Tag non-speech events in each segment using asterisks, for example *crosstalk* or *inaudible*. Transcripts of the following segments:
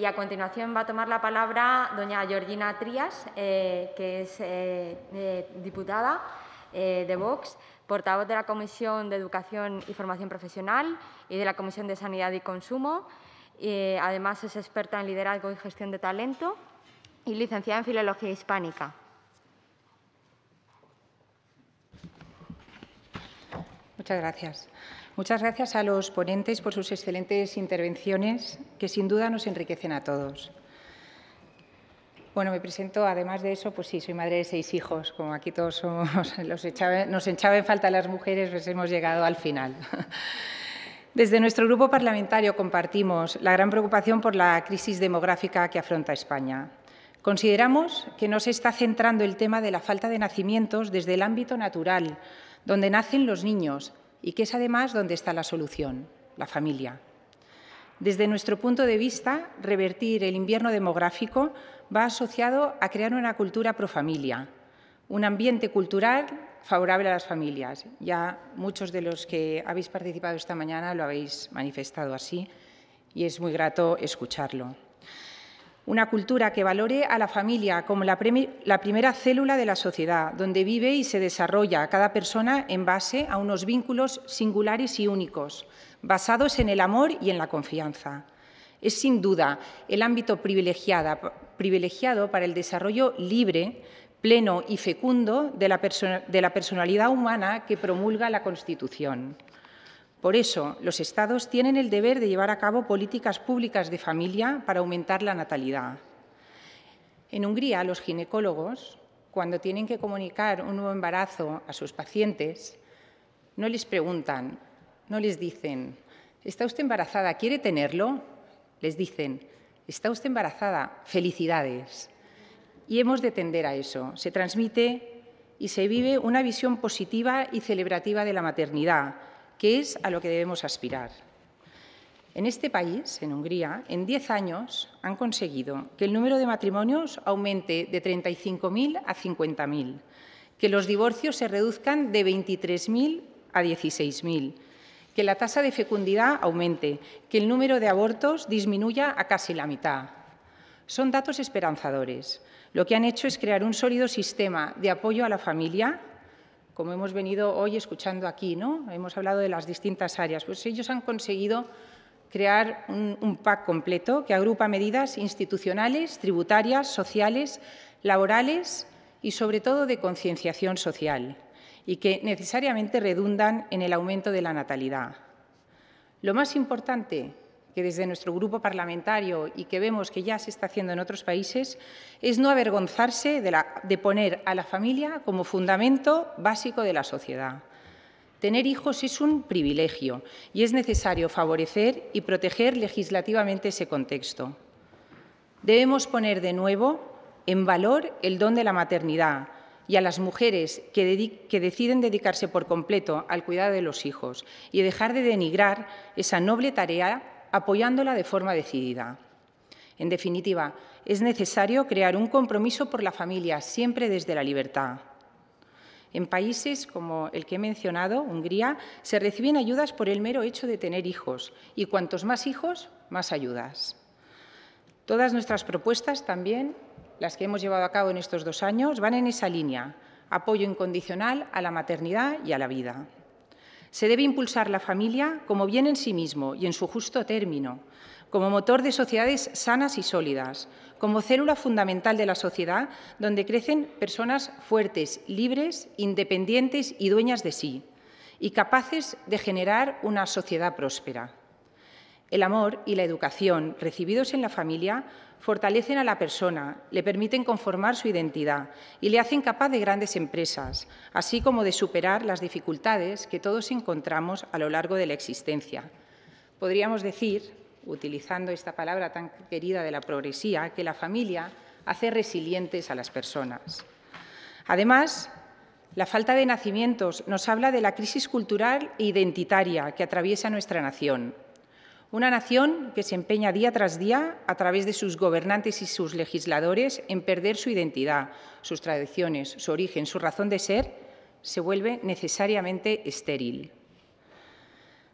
Y a continuación va a tomar la palabra doña Georgina Trías, eh, que es eh, eh, diputada de Vox, portavoz de la Comisión de Educación y Formación Profesional y de la Comisión de Sanidad y Consumo. además, es experta en liderazgo y gestión de talento y licenciada en Filología Hispánica. Muchas gracias. Muchas gracias a los ponentes por sus excelentes intervenciones, que sin duda nos enriquecen a todos. Bueno, me presento, además de eso, pues sí, soy madre de seis hijos. Como aquí todos somos, *laughs* los echaba, nos echaban falta las mujeres, pues hemos llegado al final. *laughs* Desde nuestro grupo parlamentario compartimos la gran preocupación por la crisis demográfica que afronta España. Consideramos que no se está centrando el tema de la falta de nacimientos desde el ámbito natural, donde nacen los niños, y que es además donde está la solución, la familia. Desde nuestro punto de vista, revertir el invierno demográfico va asociado a crear una cultura profamilia, un ambiente cultural favorable a las familias. Ya muchos de los que habéis participado esta mañana lo habéis manifestado así y es muy grato escucharlo una cultura que valore a la familia como la, primera célula de la sociedad, donde vive y se desarrolla cada persona en base a unos vínculos singulares y únicos, basados en el amor y en la confianza. Es sin duda el ámbito privilegiado para el desarrollo libre, pleno y fecundo de la personalidad humana que promulga la Constitución. Por eso, los Estados tienen el deber de llevar a cabo políticas públicas de familia para aumentar la natalidad. En Hungría, los ginecólogos, cuando tienen que comunicar un nuevo embarazo a sus pacientes, no les preguntan, no les dicen, ¿está usted embarazada? ¿Quiere tenerlo? Les dicen, ¿está usted embarazada? Felicidades. Y hemos de tender a eso. Se transmite y se vive una visión positiva y celebrativa de la maternidad que es a lo que debemos aspirar. En este país, en Hungría, en 10 años han conseguido que el número de matrimonios aumente de 35.000 a 50.000, que los divorcios se reduzcan de 23.000 a 16.000, que la tasa de fecundidad aumente, que el número de abortos disminuya a casi la mitad. Son datos esperanzadores. Lo que han hecho es crear un sólido sistema de apoyo a la familia como hemos venido hoy escuchando aquí, ¿no? Hemos hablado de las distintas áreas. Pues ellos han conseguido crear un, un PAC completo que agrupa medidas institucionales, tributarias, sociales, laborales y, sobre todo, de concienciación social y que necesariamente redundan en el aumento de la natalidad. Lo más importante, que desde nuestro grupo parlamentario y que vemos que ya se está haciendo en otros países, es no avergonzarse de, poner a la familia como fundamento básico de la sociedad. Tener hijos es un privilegio y es necesario favorecer y proteger legislativamente ese contexto. Debemos poner de nuevo en valor el don de la maternidad y a las mujeres que, deciden dedicarse por completo al cuidado de los hijos y dejar de denigrar esa noble tarea apoyándola de forma decidida. En definitiva, es necesario crear un compromiso por la familia, siempre desde la libertad. En países como el que he mencionado, Hungría, se reciben ayudas por el mero hecho de tener hijos y cuantos más hijos, más ayudas. Todas nuestras propuestas también, las que hemos llevado a cabo en estos dos años, van en esa línea, apoyo incondicional a la maternidad y a la vida. Se debe impulsar la familia como bien en sí mismo y en su justo término, como motor de sociedades sanas y sólidas, como célula fundamental de la sociedad donde crecen personas fuertes, libres, independientes y dueñas de sí, y capaces de generar una sociedad próspera. El amor y la educación recibidos en la familia fortalecen a la persona, le permiten conformar su identidad y le hacen capaz de grandes empresas, así como de superar las dificultades que todos encontramos a lo largo de la existencia. Podríamos decir, utilizando esta palabra tan querida de la progresía, que la familia hace resilientes a las personas. Además, la falta de nacimientos nos habla de la crisis cultural e identitaria que atraviesa nuestra nación. Una nación que se empeña día tras día, a través de sus gobernantes y sus legisladores, en perder su identidad, sus tradiciones, su origen, su razón de ser, se vuelve necesariamente estéril.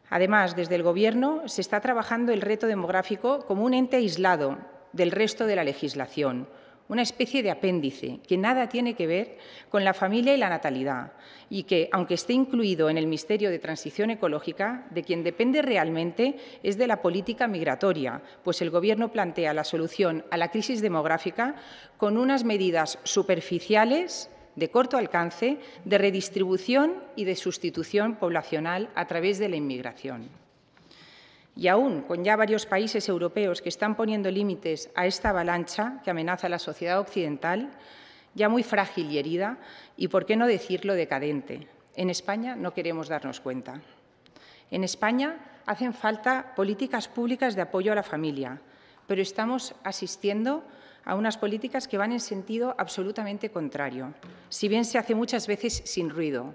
Además, desde el Gobierno se está trabajando el reto demográfico como un ente aislado del resto de la legislación, una especie de apéndice que nada tiene que ver con la familia y la natalidad y que, aunque esté incluido en el misterio de transición ecológica, de quien depende realmente es de la política migratoria, pues el Gobierno plantea la solución a la crisis demográfica con unas medidas superficiales de corto alcance, de redistribución y de sustitución poblacional a través de la inmigración. Y aún con ya varios países europeos que están poniendo límites a esta avalancha que amenaza a la sociedad occidental, ya muy frágil y herida, y por qué no decirlo decadente. En España no queremos darnos cuenta. En España hacen falta políticas públicas de apoyo a la familia, pero estamos asistiendo a unas políticas que van en sentido absolutamente contrario, si bien se hace muchas veces sin ruido,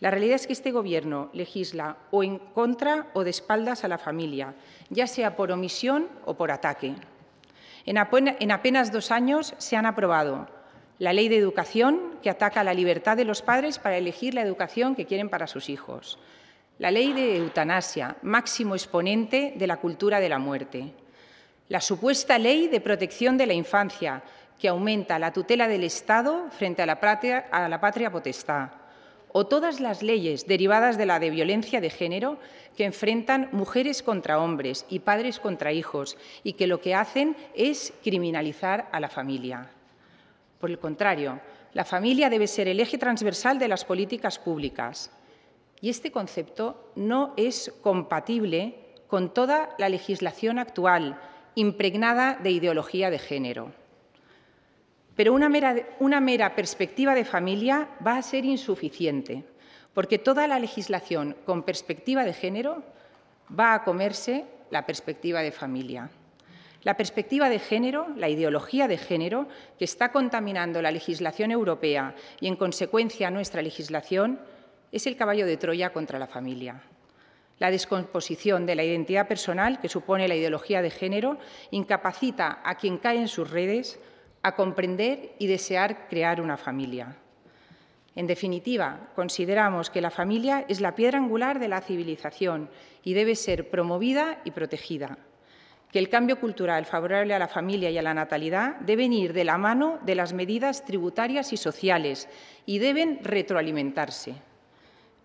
la realidad es que este Gobierno legisla o en contra o de espaldas a la familia, ya sea por omisión o por ataque. En apenas dos años se han aprobado la Ley de Educación, que ataca la libertad de los padres para elegir la educación que quieren para sus hijos. La Ley de Eutanasia, máximo exponente de la cultura de la muerte. La supuesta Ley de Protección de la Infancia, que aumenta la tutela del Estado frente a la patria, a la patria potestad o todas las leyes derivadas de la de violencia de género que enfrentan mujeres contra hombres y padres contra hijos y que lo que hacen es criminalizar a la familia. Por el contrario, la familia debe ser el eje transversal de las políticas públicas. Y este concepto no es compatible con toda la legislación actual, impregnada de ideología de género. Pero una mera, perspectiva de familia va a ser insuficiente, porque toda la legislación con perspectiva de género va a comerse la perspectiva de familia. La perspectiva de género, la ideología de género, que está contaminando la legislación europea y, en consecuencia, nuestra legislación, es el caballo de Troya contra la familia. La descomposición de la identidad personal que supone la ideología de género incapacita a quien cae en sus redes a comprender y desear crear una familia. En definitiva, consideramos que la familia es la piedra angular de la civilización y debe ser promovida y protegida. Que el cambio cultural favorable a la familia y a la natalidad debe ir de la mano de las medidas tributarias y sociales y deben retroalimentarse.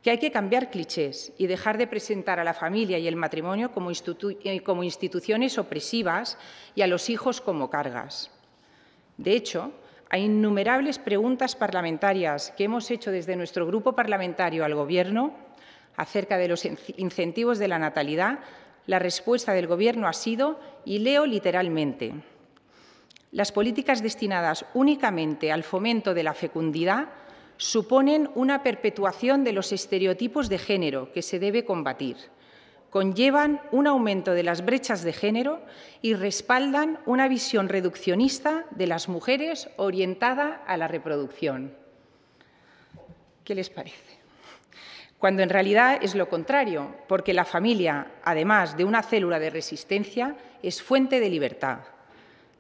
Que hay que cambiar clichés y dejar de presentar a la familia y el matrimonio como eh, instituciones opresivas y a los hijos como cargas de hecho, hay innumerables preguntas parlamentarias que hemos hecho desde nuestro grupo parlamentario al Gobierno acerca de los incentivos de la natalidad. La respuesta del Gobierno ha sido, y leo literalmente, las políticas destinadas únicamente al fomento de la fecundidad suponen una perpetuación de los estereotipos de género que se debe combatir conllevan un aumento de las brechas de género y respaldan una visión reduccionista de las mujeres orientada a la reproducción. ¿Qué les parece? Cuando en realidad es lo contrario, porque la familia, además de una célula de resistencia, es fuente de libertad.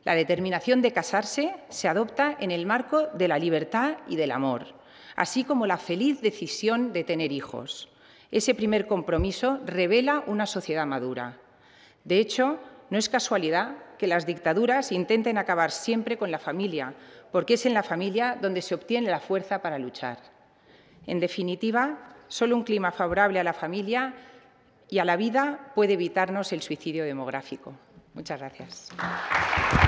La determinación de casarse se adopta en el marco de la libertad y del amor, así como la feliz decisión de tener hijos. Ese primer compromiso revela una sociedad madura. De hecho, no es casualidad que las dictaduras intenten acabar siempre con la familia, porque es en la familia donde se obtiene la fuerza para luchar. En definitiva, solo un clima favorable a la familia y a la vida puede evitarnos el suicidio demográfico. Muchas gracias.